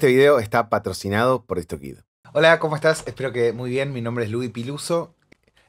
Este video está patrocinado por DistroKid. Hola, ¿cómo estás? Espero que muy bien. Mi nombre es Luis Piluso.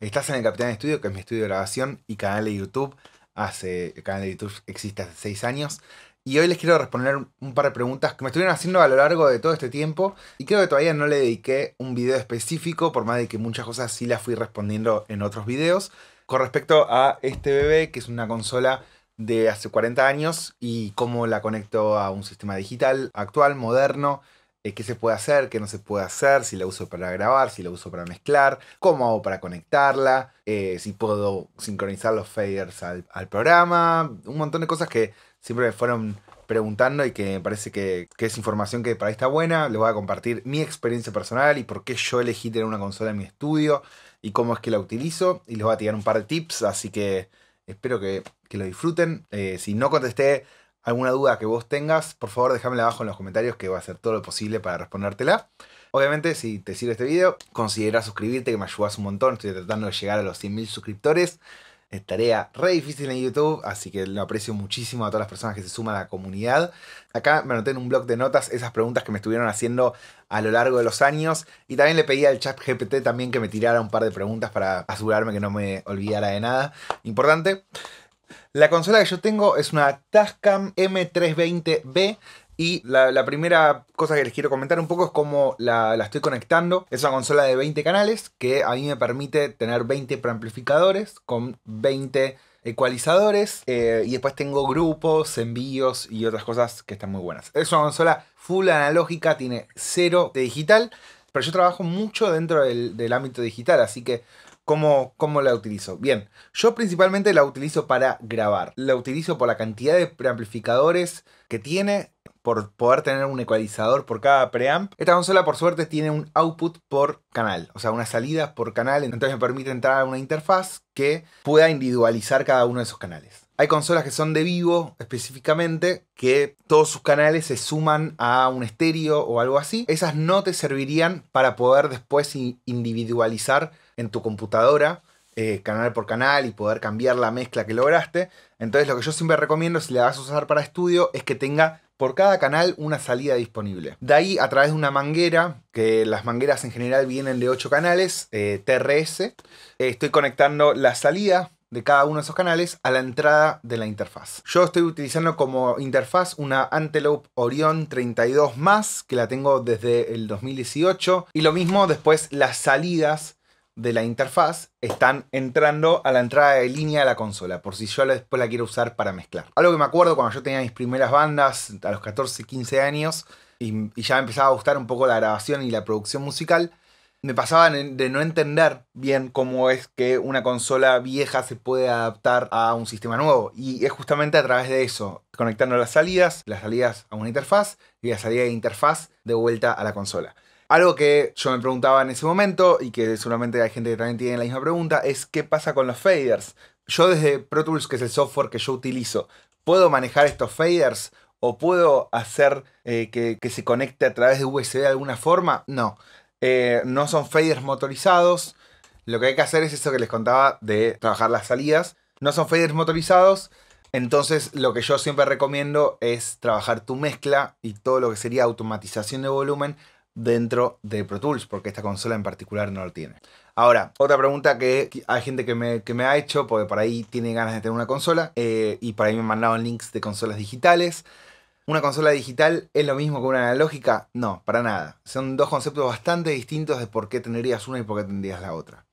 Estás en el Capitán Estudio, que es mi estudio de grabación y canal de YouTube. Hace, el canal de YouTube existe hace seis años. Y hoy les quiero responder un par de preguntas que me estuvieron haciendo a lo largo de todo este tiempo. Y creo que todavía no le dediqué un video específico, por más de que muchas cosas sí las fui respondiendo en otros videos. Con respecto a este bebé, que es una consola de hace 40 años y cómo la conecto a un sistema digital actual, moderno, eh, qué se puede hacer, qué no se puede hacer, si la uso para grabar, si la uso para mezclar, cómo hago para conectarla, eh, si puedo sincronizar los faders al, programa, un montón de cosas que siempre me fueron preguntando y que me parece que, que es información que para ahí está buena. Les voy a compartir mi experiencia personal y por qué yo elegí tener una consola en mi estudio y cómo es que la utilizo y les voy a tirar un par de tips, así que... Espero que, lo disfruten. Eh, si no contesté alguna duda que vos tengas, por favor déjamela abajo en los comentarios que voy a hacer todo lo posible para respondértela. Obviamente, si te sirve este video, considera suscribirte, que me ayudas un montón. Estoy tratando de llegar a los 100.000 suscriptores. Es tarea re difícil en YouTube, así que lo aprecio muchísimo a todas las personas que se suman a la comunidad. Acá me anoté en un blog de notas esas preguntas que me estuvieron haciendo a lo largo de los años. Y también le pedí al chat GPT también que me tirara un par de preguntas para asegurarme que no me olvidara de nada. Importante. La consola que yo tengo es una Tascam M320B. Y la, primera cosa que les quiero comentar un poco es cómo la, estoy conectando. Es una consola de 20 canales que a mí me permite tener 20 preamplificadores con 20 ecualizadores eh, y después tengo grupos, envíos y otras cosas que están muy buenas. Es una consola full analógica, tiene cero de digital, pero yo trabajo mucho dentro del, del ámbito digital, así que ¿Cómo, la utilizo? Bien, yo principalmente la utilizo para grabar. La utilizo por la cantidad de preamplificadores que tiene, por poder tener un ecualizador por cada preamp. Esta consola, por suerte, tiene un output por canal, o sea, una salida por canal. Entonces me permite entrar a una interfaz que pueda individualizar cada uno de esos canales. Hay consolas que son de vivo específicamente, que todos sus canales se suman a un estéreo o algo así. Esas no te servirían para poder después individualizar en tu computadora, eh, canal por canal y poder cambiar la mezcla que lograste. Entonces lo que yo siempre recomiendo si la vas a usar para estudio es que tenga por cada canal una salida disponible. De ahí a través de una manguera, que las mangueras en general vienen de 8 canales, eh, TRS, eh, estoy conectando la salida de cada uno de esos canales a la entrada de la interfaz. Yo estoy utilizando como interfaz una Antelope Orion 32 que la tengo desde el 2018 y lo mismo después las salidas de la interfaz están entrando a la entrada de línea de la consola, por si yo después la quiero usar para mezclar. Algo que me acuerdo cuando yo tenía mis primeras bandas, a los 14, 15 años, y, ya me empezaba a gustar un poco la grabación y la producción musical, me pasaba de no entender bien cómo es que una consola vieja se puede adaptar a un sistema nuevo. Y es justamente a través de eso, conectando las salidas, las salidas a una interfaz y la salida de interfaz de vuelta a la consola. Algo que yo me preguntaba en ese momento y que seguramente hay gente que también tiene la misma pregunta es qué pasa con los faders. Yo desde Pro Tools, que es el software que yo utilizo, ¿puedo manejar estos faders? ¿O puedo hacer eh, que, se conecte a través de USB de alguna forma? No. Eh, no son faders motorizados. Lo que hay que hacer es eso que les contaba de trabajar las salidas. No son faders motorizados. Entonces, lo que yo siempre recomiendo es trabajar tu mezcla y todo lo que sería automatización de volumen dentro de Pro Tools, porque esta consola en particular no lo tiene. Ahora, otra pregunta que hay gente que me, ha hecho, porque por ahí tiene ganas de tener una consola, eh, y para ahí me han mandado links de consolas digitales. ¿Una consola digital es lo mismo que una analógica? No, para nada. Son dos conceptos bastante distintos de por qué tendrías una y por qué tendrías la otra.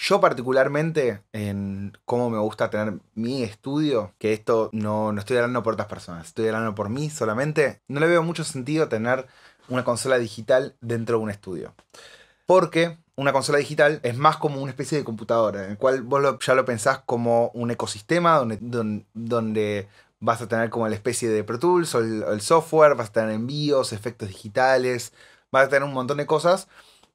Yo particularmente, en cómo me gusta tener mi estudio, que esto no, no estoy hablando por otras personas, estoy hablando por mí solamente, no le veo mucho sentido tener una consola digital dentro de un estudio. Porque una consola digital es más como una especie de computadora, en el cual vos ya lo pensás como un ecosistema donde, donde, vas a tener como la especie de Pro Tools el, software, vas a tener envíos, efectos digitales, vas a tener un montón de cosas,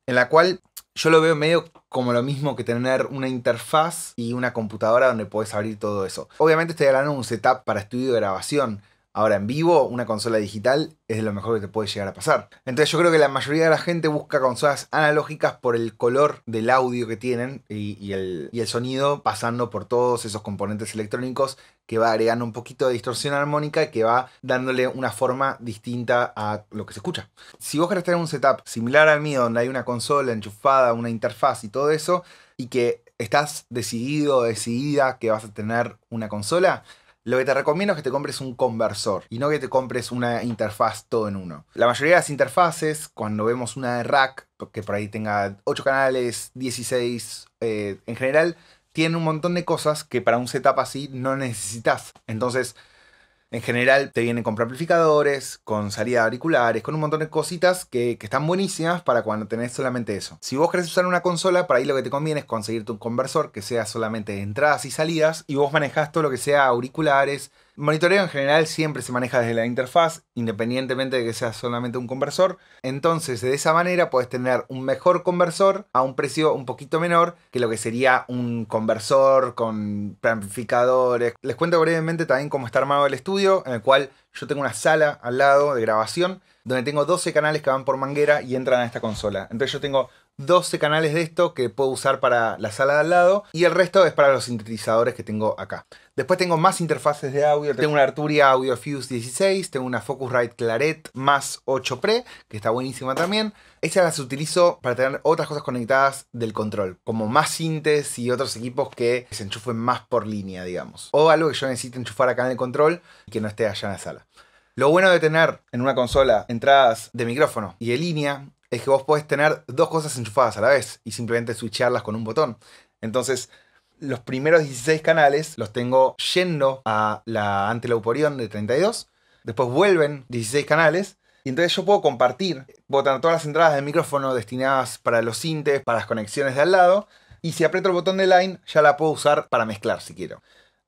en la cual yo lo veo medio como lo mismo que tener una interfaz y una computadora donde podés abrir todo eso. Obviamente estoy hablando de un setup para estudio de grabación, Ahora, en vivo, una consola digital es lo mejor que te puede llegar a pasar. Entonces yo creo que la mayoría de la gente busca consolas analógicas por el color del audio que tienen y, el, el, sonido pasando por todos esos componentes electrónicos que va agregando un poquito de distorsión armónica y que va dándole una forma distinta a lo que se escucha. Si vos querés tener un setup similar al mío, donde hay una consola enchufada, una interfaz y todo eso, y que estás decidido, decidida que vas a tener una consola, lo que te recomiendo es que te compres un conversor y no que te compres una interfaz todo en uno. La mayoría de las interfaces, cuando vemos una de rack, que por ahí tenga 8 canales, 16, eh, en general, tiene un montón de cosas que para un setup así no necesitas. Entonces, en general te vienen con amplificadores con salida auriculares, con un montón de cositas que, están buenísimas para cuando tenés solamente eso. Si vos querés usar una consola, para ahí lo que te conviene es conseguirte un conversor que sea solamente de entradas y salidas y vos manejas todo lo que sea auriculares, Monitoreo en general siempre se maneja desde la interfaz, independientemente de que sea solamente un conversor. Entonces, de esa manera puedes tener un mejor conversor a un precio un poquito menor que lo que sería un conversor con amplificadores. Les cuento brevemente también cómo está armado el estudio, en el cual yo tengo una sala al lado de grabación donde tengo 12 canales que van por manguera y entran a esta consola. Entonces yo tengo 12 canales de esto que puedo usar para la sala de al lado y el resto es para los sintetizadores que tengo acá. Después tengo más interfaces de audio, tengo una Arturia Audio Fuse 16, tengo una Focusrite Claret más 8 Pre, que está buenísima también. la se utilizo para tener otras cosas conectadas del control, como más sintes y otros equipos que se enchufen más por línea, digamos. O algo que yo necesite enchufar acá en el control que no esté allá en la sala. Lo bueno de tener en una consola entradas de micrófono y de línea es que vos podés tener dos cosas enchufadas a la vez y simplemente switcharlas con un botón. Entonces, los primeros 16 canales los tengo yendo a la Antelope de 32, después vuelven 16 canales y entonces yo puedo compartir, botando todas las entradas del micrófono destinadas para los sintes, para las conexiones de al lado, y si aprieto el botón de line ya la puedo usar para mezclar si quiero.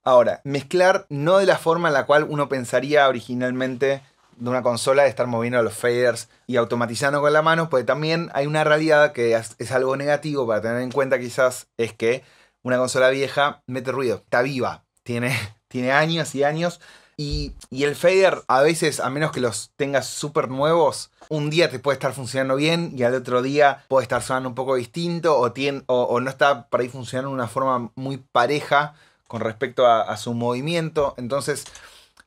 Ahora, mezclar no de la forma en la cual uno pensaría originalmente de una consola de estar moviendo los faders y automatizando con la mano, pues también hay una realidad que es algo negativo para tener en cuenta quizás, es que una consola vieja mete ruido, está viva, tiene, tiene años y años. Y, el fader a veces, a menos que los tengas súper nuevos, un día te puede estar funcionando bien y al otro día puede estar sonando un poco distinto o, tiene, o, no está para ir funcionando de una forma muy pareja con respecto a, a su movimiento. Entonces,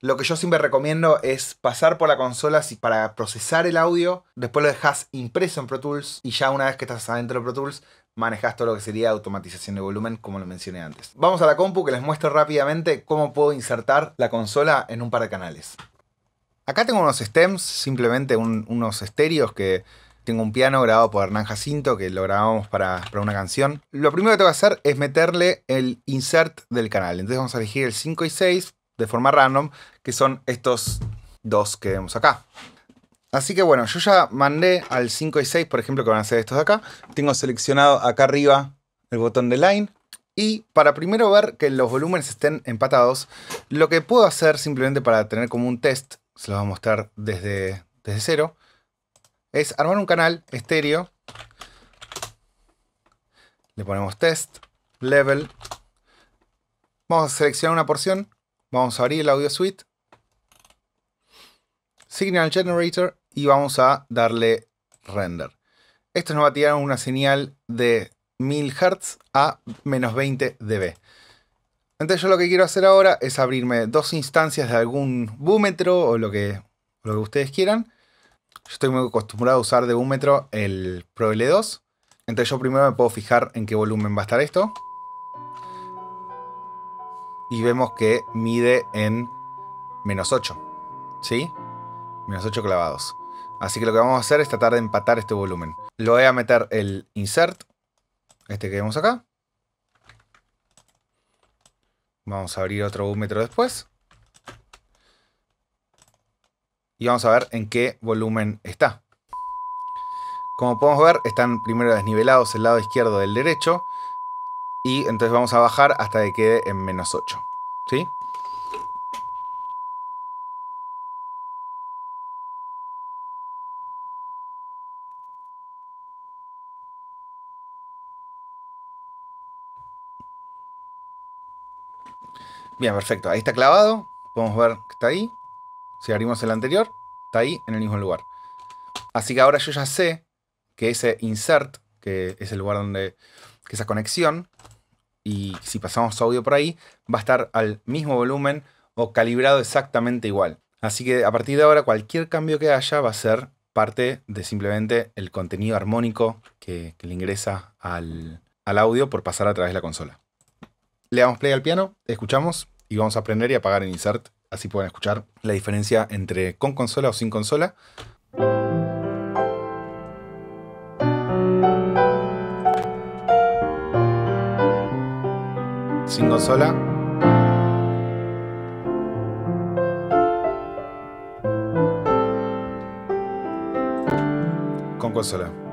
lo que yo siempre recomiendo es pasar por la consola para procesar el audio, después lo dejas impreso en Pro Tools y ya una vez que estás adentro de Pro Tools manejas todo lo que sería automatización de volumen, como lo mencioné antes. Vamos a la compu que les muestro rápidamente cómo puedo insertar la consola en un par de canales. Acá tengo unos stems, simplemente unos estéreos que tengo un piano grabado por Hernán Jacinto que lo grabamos para, para, una canción. Lo primero que tengo que hacer es meterle el insert del canal. Entonces vamos a elegir el 5 y 6, de forma random, que son estos dos que vemos acá. Así que bueno, yo ya mandé al 5 y 6, por ejemplo, que van a ser estos de acá. Tengo seleccionado acá arriba el botón de line. Y para primero ver que los volúmenes estén empatados, lo que puedo hacer simplemente para tener como un test, se lo voy a mostrar desde, desde cero, es armar un canal estéreo. Le ponemos test, level. Vamos a seleccionar una porción Vamos a abrir el audio suite. Signal Generator y vamos a darle render. Esto nos va a tirar una señal de 1000 Hz a menos 20 dB. Entonces yo lo que quiero hacer ahora es abrirme dos instancias de algún búmetro o lo que, lo que ustedes quieran. Yo estoy muy acostumbrado a usar de búmetro el l 2 Entonces yo primero me puedo fijar en qué volumen va a estar esto y vemos que mide en menos 8. ¿Sí? Menos 8 clavados. Así que lo que vamos a hacer es tratar de empatar este volumen. Lo voy a meter el insert, este que vemos acá. Vamos a abrir otro metro después. Y vamos a ver en qué volumen está. Como podemos ver, están primero desnivelados el lado izquierdo del derecho. Y entonces vamos a bajar hasta que quede en menos 8. ¿Sí? Bien, perfecto. Ahí está clavado. Podemos ver que está ahí. Si abrimos el anterior, está ahí en el mismo lugar. Así que ahora yo ya sé que ese insert, que es el lugar donde, que esa conexión, y si pasamos audio por ahí, va a estar al mismo volumen o calibrado exactamente igual. Así que a partir de ahora cualquier cambio que haya va a ser parte de simplemente el contenido armónico que, le ingresa al, audio por pasar a través de la consola. Le damos play al piano, escuchamos y vamos a aprender y apagar el insert. Así pueden escuchar la diferencia entre con consola o sin consola. sola Con Consola.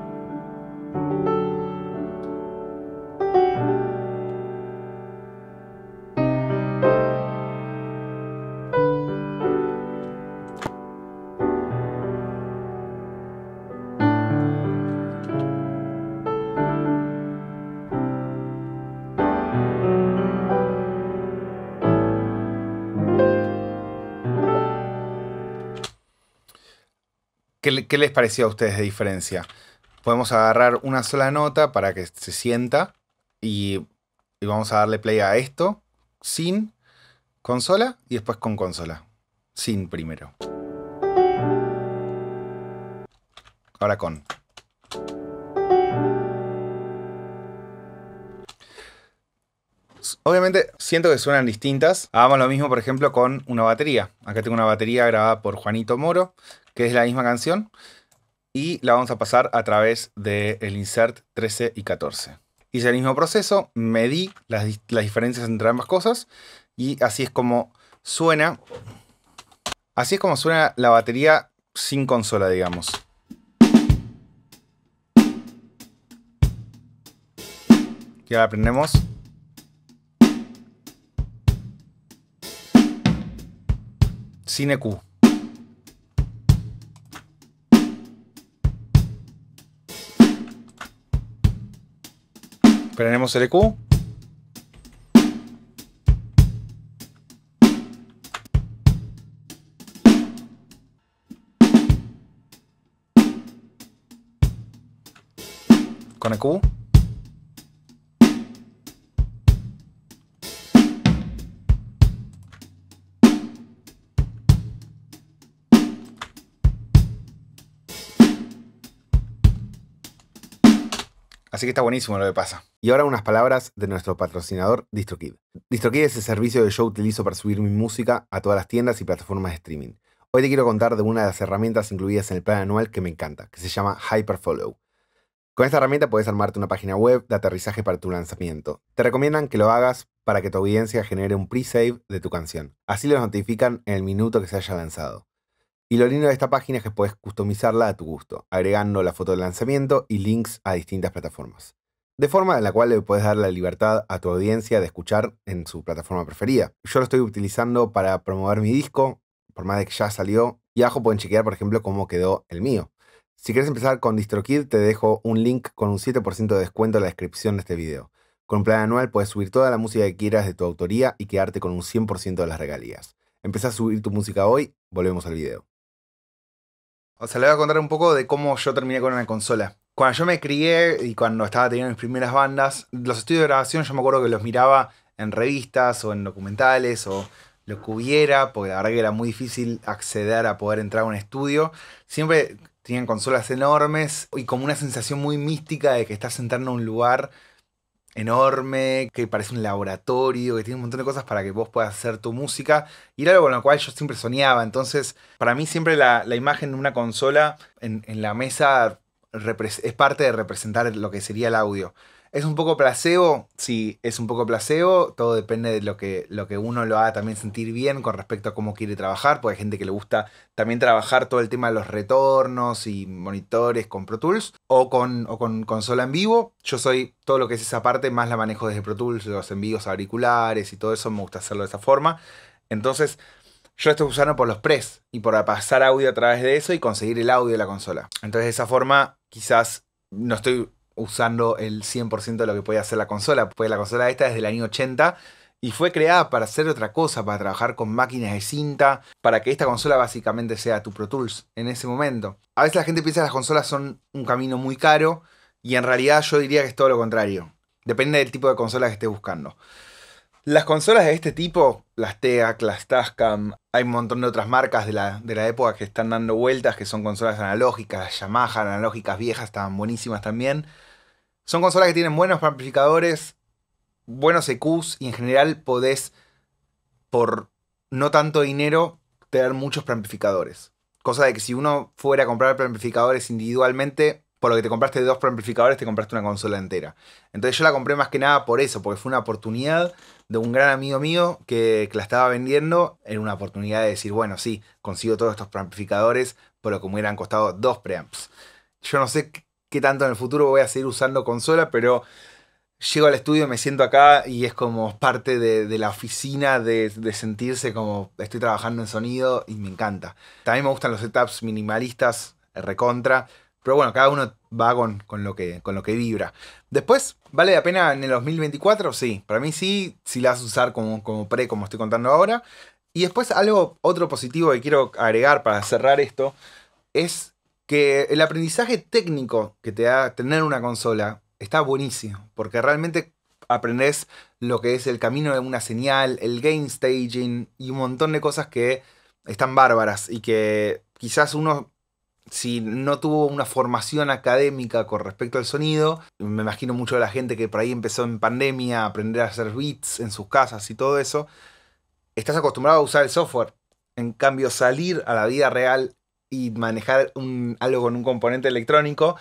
¿Qué, les parecía a ustedes de diferencia? Podemos agarrar una sola nota para que se sienta y, y vamos a darle play a esto sin consola y después con consola. Sin primero. Ahora con. Obviamente siento que suenan distintas. Hagamos lo mismo, por ejemplo, con una batería. Acá tengo una batería grabada por Juanito Moro, que es la misma canción, y la vamos a pasar a través del insert 13 y 14. Hice el mismo proceso, medí las, las diferencias entre ambas cosas, y así es como suena. Así es como suena la batería sin consola, digamos. Y ahora aprendemos. Cine Q. Prenemos el EQ. Con EQ. Así que está buenísimo lo que pasa. Y ahora unas palabras de nuestro patrocinador DistroKid. DistroKid es el servicio que yo utilizo para subir mi música a todas las tiendas y plataformas de streaming. Hoy te quiero contar de una de las herramientas incluidas en el plan anual que me encanta, que se llama Hyperfollow. Con esta herramienta puedes armarte una página web de aterrizaje para tu lanzamiento. Te recomiendan que lo hagas para que tu audiencia genere un pre-save de tu canción. Así los notifican en el minuto que se haya lanzado. Y lo lindo de esta página es que puedes customizarla a tu gusto, agregando la foto de lanzamiento y links a distintas plataformas. De forma en la cual le puedes dar la libertad a tu audiencia de escuchar en su plataforma preferida. Yo lo estoy utilizando para promover mi disco, por más de que ya salió, y abajo pueden chequear, por ejemplo, cómo quedó el mío. Si quieres empezar con DistroKid, te dejo un link con un 7% de descuento en la descripción de este video. Con un plan anual puedes subir toda la música que quieras de tu autoría y quedarte con un 100% de las regalías. Empezá a subir tu música hoy, volvemos al video. O sea, le voy a contar un poco de cómo yo terminé con una consola. Cuando yo me crié y cuando estaba teniendo mis primeras bandas, los estudios de grabación yo me acuerdo que los miraba en revistas o en documentales o lo que hubiera, porque la verdad que era muy difícil acceder a poder entrar a un estudio. Siempre tenían consolas enormes y como una sensación muy mística de que estás entrando a un lugar enorme, que parece un laboratorio, que tiene un montón de cosas para que vos puedas hacer tu música. Y era algo con lo cual yo siempre soñaba. Entonces, para mí siempre la, imagen de una consola en, en la mesa es parte de representar lo que sería el audio. ¿Es un poco placebo? Sí, es un poco placebo. Todo depende de lo que, lo que uno lo haga también sentir bien con respecto a cómo quiere trabajar, porque hay gente que le gusta también trabajar todo el tema de los retornos y monitores con Pro Tools o con, o con consola en vivo. Yo soy todo lo que es esa parte, más la manejo desde Pro Tools, los envíos auriculares y todo eso, me gusta hacerlo de esa forma. Entonces, yo estoy usando por los pres y por pasar audio a través de eso y conseguir el audio de la consola. Entonces, de esa forma, quizás no estoy usando el 100% de lo que podía hacer la consola. Pues la consola esta es el año 80 y fue creada para hacer otra cosa, para trabajar con máquinas de cinta, para que esta consola básicamente sea tu Pro Tools en ese momento. A veces la gente piensa que las consolas son un camino muy caro y en realidad yo diría que es todo lo contrario. Depende del tipo de consola que estés buscando. Las consolas de este tipo, las TEAC, las Tascam, hay un montón de otras marcas de la, época que están dando vueltas, que son consolas analógicas, Yamaha, analógicas viejas, estaban buenísimas también. Son consolas que tienen buenos amplificadores, buenos EQs y en general podés, por no tanto dinero, tener muchos amplificadores. Cosa de que si uno fuera a comprar amplificadores individualmente, por lo que te compraste dos preamplificadores, te compraste una consola entera. Entonces yo la compré más que nada por eso, porque fue una oportunidad de un gran amigo mío que, la estaba vendiendo, era una oportunidad de decir, bueno, sí, consigo todos estos preamplificadores, pero como hubieran costado dos preamps. Yo no sé qué tanto en el futuro voy a seguir usando consola, pero llego al estudio, me siento acá y es como parte de, la oficina, de, de, sentirse como estoy trabajando en sonido y me encanta. También me gustan los setups minimalistas, recontra. Pero bueno, cada uno va con, con, lo que, con lo que vibra. Después, ¿vale la pena en el 2024? Sí, para mí sí, si la vas a usar como, como pre, como estoy contando ahora. Y después algo, otro positivo que quiero agregar para cerrar esto, es que el aprendizaje técnico que te da tener una consola está buenísimo, porque realmente aprendes lo que es el camino de una señal, el game staging y un montón de cosas que están bárbaras y que quizás uno si no tuvo una formación académica con respecto al sonido, me imagino mucho de la gente que por ahí empezó en pandemia a aprender a hacer beats en sus casas y todo eso, estás acostumbrado a usar el software. En cambio, salir a la vida real y manejar algo con un componente electrónico,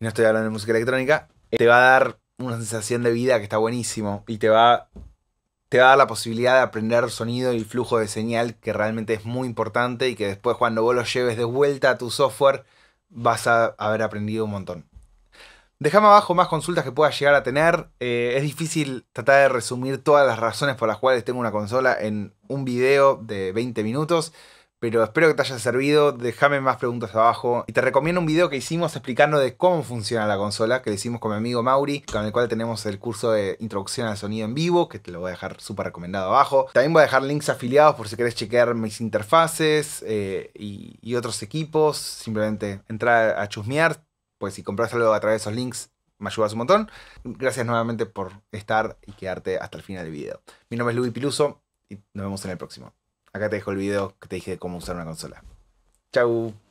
no estoy hablando de música electrónica, te va a dar una sensación de vida que está buenísimo y te va te va a dar la posibilidad de aprender sonido y flujo de señal que realmente es muy importante y que después cuando vos lo lleves de vuelta a tu software vas a haber aprendido un montón. Dejame abajo más consultas que puedas llegar a tener. Eh, es difícil tratar de resumir todas las razones por las cuales tengo una consola en un video de 20 minutos pero espero que te haya servido. Déjame más preguntas abajo. Y te recomiendo un video que hicimos explicando de cómo funciona la consola, que lo hicimos con mi amigo Mauri, con el cual tenemos el curso de introducción al sonido en vivo, que te lo voy a dejar súper recomendado abajo. También voy a dejar links afiliados por si querés chequear mis interfaces eh, y, otros equipos. Simplemente entrar a chusmear, pues si compras algo a través de esos links. Me ayudas un montón. Gracias nuevamente por estar y quedarte hasta el final del video. Mi nombre es Luis Piluso y nos vemos en el próximo. Acá te dejo el video que te dije de cómo usar una consola. Chau.